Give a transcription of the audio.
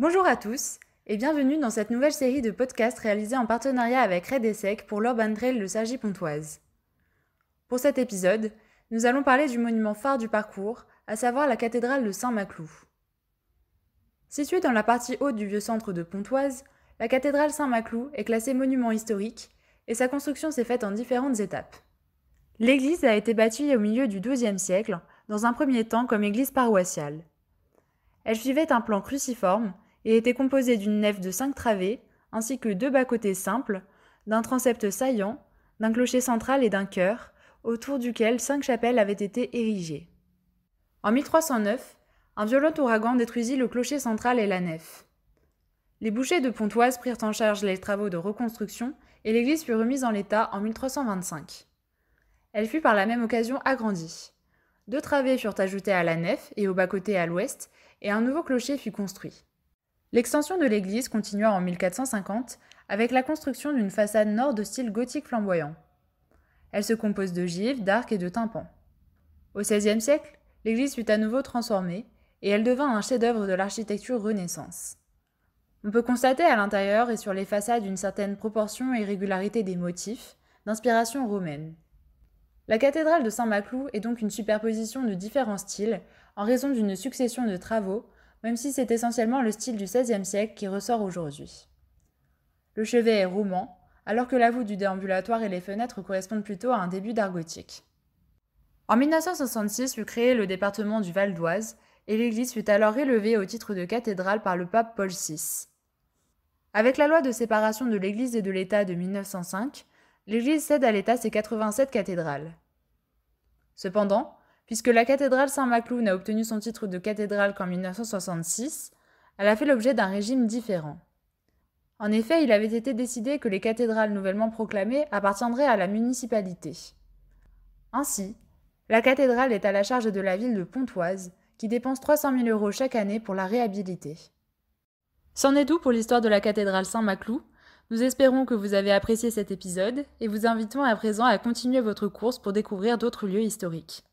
Bonjour à tous et bienvenue dans cette nouvelle série de podcasts réalisés en partenariat avec Red Sec pour l'Urban Trail de Sergi Pontoise. Pour cet épisode, nous allons parler du monument phare du parcours, à savoir la cathédrale de Saint-Maclou. Située dans la partie haute du vieux centre de Pontoise, la cathédrale Saint-Maclou est classée monument historique et sa construction s'est faite en différentes étapes. L'église a été bâtie au milieu du XIIe siècle, dans un premier temps comme église paroissiale. Elle suivait un plan cruciforme et était composée d'une nef de cinq travées, ainsi que deux bas-côtés simples, d'un transept saillant, d'un clocher central et d'un chœur, autour duquel cinq chapelles avaient été érigées. En 1309, un violent ouragan détruisit le clocher central et la nef. Les bouchers de Pontoise prirent en charge les travaux de reconstruction et l'église fut remise en l'état en 1325. Elle fut par la même occasion agrandie. Deux travées furent ajoutées à la nef et au bas-côté à l'ouest, et un nouveau clocher fut construit. L'extension de l'église continua en 1450 avec la construction d'une façade nord de style gothique flamboyant. Elle se compose de d'arcs et de tympans. Au XVIe siècle, l'église fut à nouveau transformée et elle devint un chef-d'œuvre de l'architecture Renaissance. On peut constater à l'intérieur et sur les façades une certaine proportion et régularité des motifs, d'inspiration romaine. La cathédrale de Saint-Maclou est donc une superposition de différents styles en raison d'une succession de travaux même si c'est essentiellement le style du XVIe siècle qui ressort aujourd'hui. Le chevet est rouman, alors que la voûte du déambulatoire et les fenêtres correspondent plutôt à un début d'art gothique. En 1966 fut créé le département du Val d'Oise, et l'église fut alors élevée au titre de cathédrale par le pape Paul VI. Avec la loi de séparation de l'Église et de l'État de 1905, l'Église cède à l'État ses 87 cathédrales. Cependant, Puisque la cathédrale saint maclou n'a obtenu son titre de cathédrale qu'en 1966, elle a fait l'objet d'un régime différent. En effet, il avait été décidé que les cathédrales nouvellement proclamées appartiendraient à la municipalité. Ainsi, la cathédrale est à la charge de la ville de Pontoise, qui dépense 300 000 euros chaque année pour la réhabiliter. C'en est tout pour l'histoire de la cathédrale Saint-Maclou. Nous espérons que vous avez apprécié cet épisode et vous invitons à présent à continuer votre course pour découvrir d'autres lieux historiques.